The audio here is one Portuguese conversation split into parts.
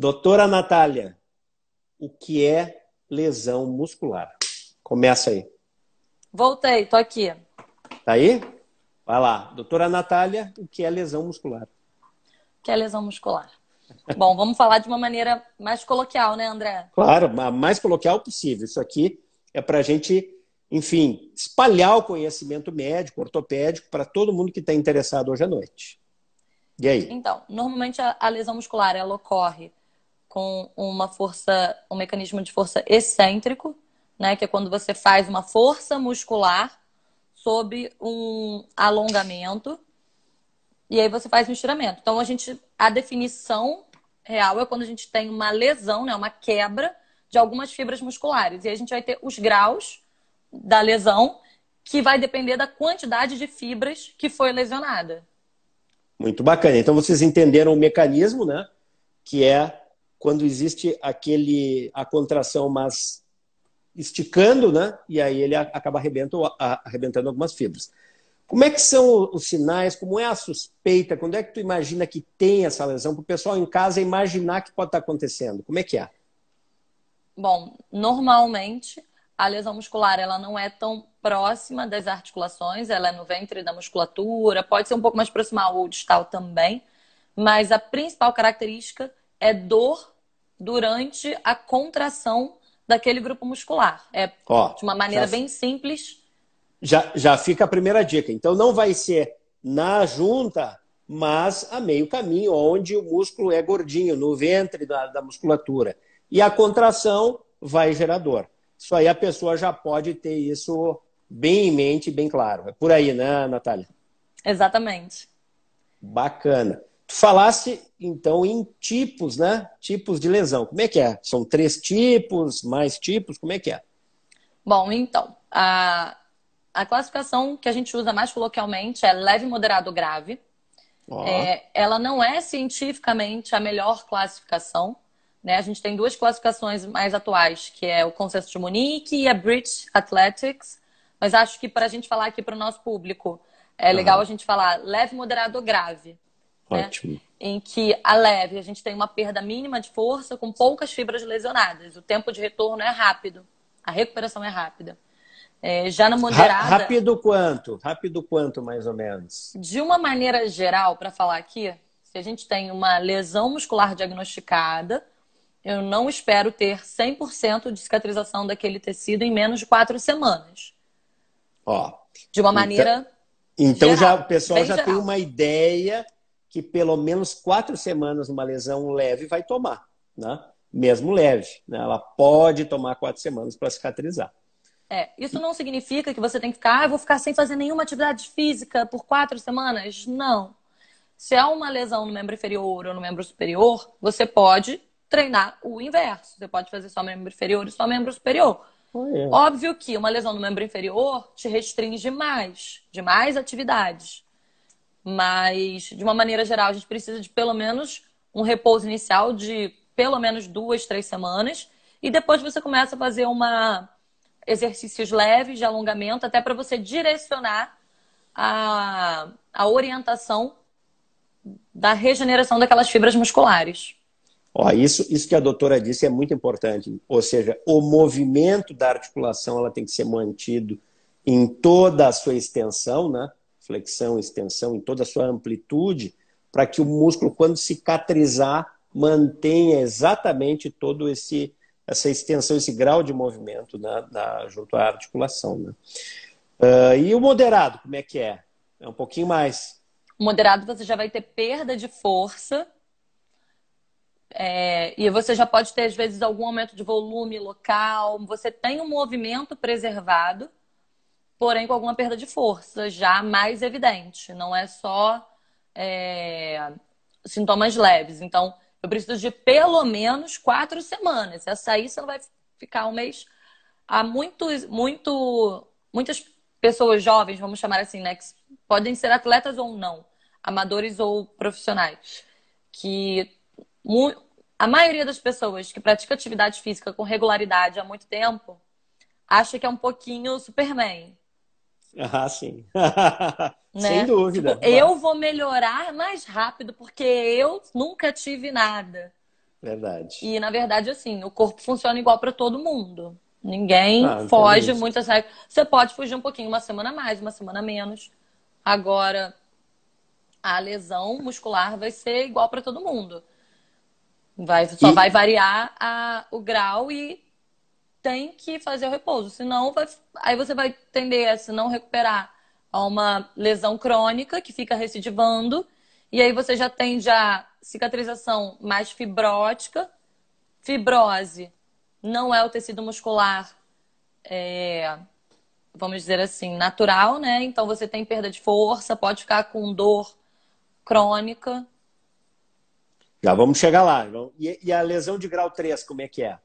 Doutora Natália, o que é lesão muscular? Começa aí. Voltei, tô aqui. Tá aí? Vai lá. Doutora Natália, o que é lesão muscular? O que é lesão muscular? Bom, vamos falar de uma maneira mais coloquial, né, André? Claro, a mais coloquial possível. Isso aqui é para a gente, enfim, espalhar o conhecimento médico, ortopédico, para todo mundo que está interessado hoje à noite. E aí? Então, normalmente a lesão muscular ela ocorre com uma força, um mecanismo de força excêntrico, né? Que é quando você faz uma força muscular sobre um alongamento e aí você faz um estiramento. Então a gente, a definição real é quando a gente tem uma lesão, né? Uma quebra de algumas fibras musculares e aí a gente vai ter os graus da lesão que vai depender da quantidade de fibras que foi lesionada. Muito bacana. Então vocês entenderam o mecanismo, né? Que é quando existe aquele a contração, mas esticando, né? E aí ele acaba arrebentando algumas fibras. Como é que são os sinais? Como é a suspeita? Quando é que tu imagina que tem essa lesão? Para o pessoal em casa imaginar que pode estar tá acontecendo. Como é que é? Bom, normalmente a lesão muscular ela não é tão próxima das articulações, ela é no ventre da musculatura, pode ser um pouco mais proximal ou distal também, mas a principal característica é dor durante a contração daquele grupo muscular. É Ó, de uma maneira já, bem simples. Já, já fica a primeira dica. Então não vai ser na junta, mas a meio caminho, onde o músculo é gordinho, no ventre da, da musculatura. E a contração vai gerar dor. Isso aí a pessoa já pode ter isso bem em mente, bem claro. É por aí, né, Natália? Exatamente. Bacana. Tu falasse, então, em tipos, né? Tipos de lesão. Como é que é? São três tipos, mais tipos? Como é que é? Bom, então, a, a classificação que a gente usa mais coloquialmente é leve, moderado, grave. Oh. É, ela não é cientificamente a melhor classificação. Né? A gente tem duas classificações mais atuais, que é o Consenso de Munique e a British Athletics. Mas acho que para a gente falar aqui para o nosso público, é legal uhum. a gente falar leve, moderado ou grave. Né, Ótimo. Né? Em que a leve, a gente tem uma perda mínima de força com poucas fibras lesionadas. O tempo de retorno é rápido. A recuperação é rápida. É, já na moderada. Rápido quanto? Rápido quanto, mais ou menos? De uma maneira geral, para falar aqui, se a gente tem uma lesão muscular diagnosticada, eu não espero ter 100% de cicatrização daquele tecido em menos de quatro semanas. Ó. De uma então maneira. Então, então geral, já, o pessoal já geral. tem uma ideia que pelo menos quatro semanas uma lesão leve vai tomar, né? mesmo leve. Né? Ela pode tomar quatro semanas para cicatrizar. É, isso não significa que você tem que ficar, ah, eu vou ficar sem fazer nenhuma atividade física por quatro semanas. Não. Se há é uma lesão no membro inferior ou no membro superior, você pode treinar o inverso. Você pode fazer só membro inferior e só membro superior. Oh, é. Óbvio que uma lesão no membro inferior te restringe mais, de mais atividades. Mas, de uma maneira geral, a gente precisa de pelo menos um repouso inicial de pelo menos duas, três semanas. E depois você começa a fazer uma exercícios leves de alongamento, até para você direcionar a, a orientação da regeneração daquelas fibras musculares. Ó, isso, isso que a doutora disse é muito importante. Ou seja, o movimento da articulação ela tem que ser mantido em toda a sua extensão, né? flexão, extensão, em toda a sua amplitude, para que o músculo, quando cicatrizar, mantenha exatamente todo esse essa extensão, esse grau de movimento né, da, junto à articulação. Né? Uh, e o moderado, como é que é? É um pouquinho mais. O moderado você já vai ter perda de força é, e você já pode ter, às vezes, algum aumento de volume local. Você tem um movimento preservado, porém com alguma perda de força já mais evidente. Não é só é, sintomas leves. Então, eu preciso de pelo menos quatro semanas. Essa aí você não vai ficar um mês. Há muitos, muito, muitas pessoas jovens, vamos chamar assim, né? Que podem ser atletas ou não, amadores ou profissionais, que a maioria das pessoas que pratica atividade física com regularidade há muito tempo acha que é um pouquinho Superman. Ah, sim. né? Sem dúvida. Tipo, eu vou melhorar mais rápido, porque eu nunca tive nada. Verdade. E, na verdade, assim, o corpo funciona igual para todo mundo. Ninguém ah, então é foge muito Você pode fugir um pouquinho, uma semana mais, uma semana menos. Agora, a lesão muscular vai ser igual para todo mundo. Vai, só e... vai variar a, o grau e tem que fazer o repouso, senão vai, aí você vai tender a se não recuperar a uma lesão crônica que fica recidivando, e aí você já tende a cicatrização mais fibrótica. Fibrose não é o tecido muscular, é, vamos dizer assim, natural, né? Então você tem perda de força, pode ficar com dor crônica. Já vamos chegar lá. E, e a lesão de grau 3, como é que é?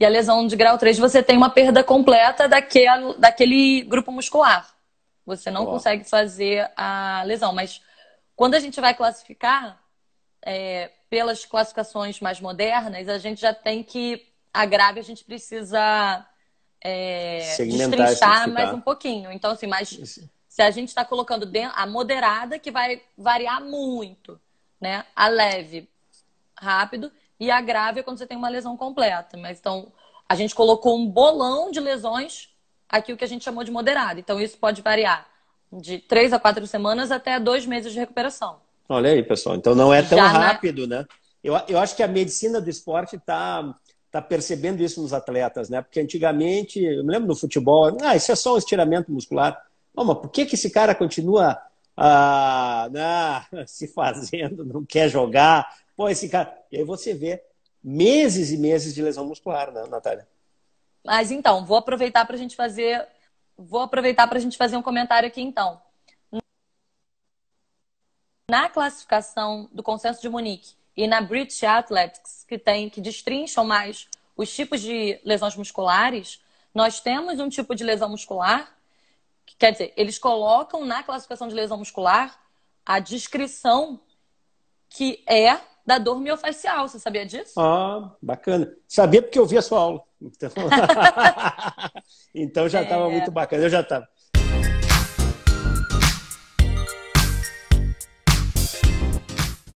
E a lesão de grau 3, você tem uma perda completa daquele, daquele grupo muscular. Você não Uau. consegue fazer a lesão. Mas quando a gente vai classificar, é, pelas classificações mais modernas, a gente já tem que. A grave a gente precisa é, destrinchar mais um pouquinho. Então, assim, mas se a gente está colocando dentro, a moderada, que vai variar muito, né? A leve, rápido e a grave é quando você tem uma lesão completa. Mas então, a gente colocou um bolão de lesões, aqui o que a gente chamou de moderado. Então, isso pode variar de três a quatro semanas até dois meses de recuperação. Olha aí, pessoal. Então, não é tão Já né? rápido, na... né? Eu, eu acho que a medicina do esporte está tá percebendo isso nos atletas, né? Porque antigamente, eu me lembro no futebol, ah, isso é só um estiramento muscular. Oh, mas por que, que esse cara continua ah, né, se fazendo, não quer jogar, Pô, esse cara. E aí você vê meses e meses de lesão muscular, né, Natália? Mas então, vou aproveitar para a gente fazer. Vou aproveitar para a gente fazer um comentário aqui então. Na classificação do consenso de Munique e na British Athletics, que tem que destrincham mais os tipos de lesões musculares, nós temos um tipo de lesão muscular, que, quer dizer, eles colocam na classificação de lesão muscular a descrição que é da dor miofascial. Você sabia disso? Ah, bacana. Sabia porque eu vi a sua aula. Então, então já estava é, é... muito bacana. Eu já estava.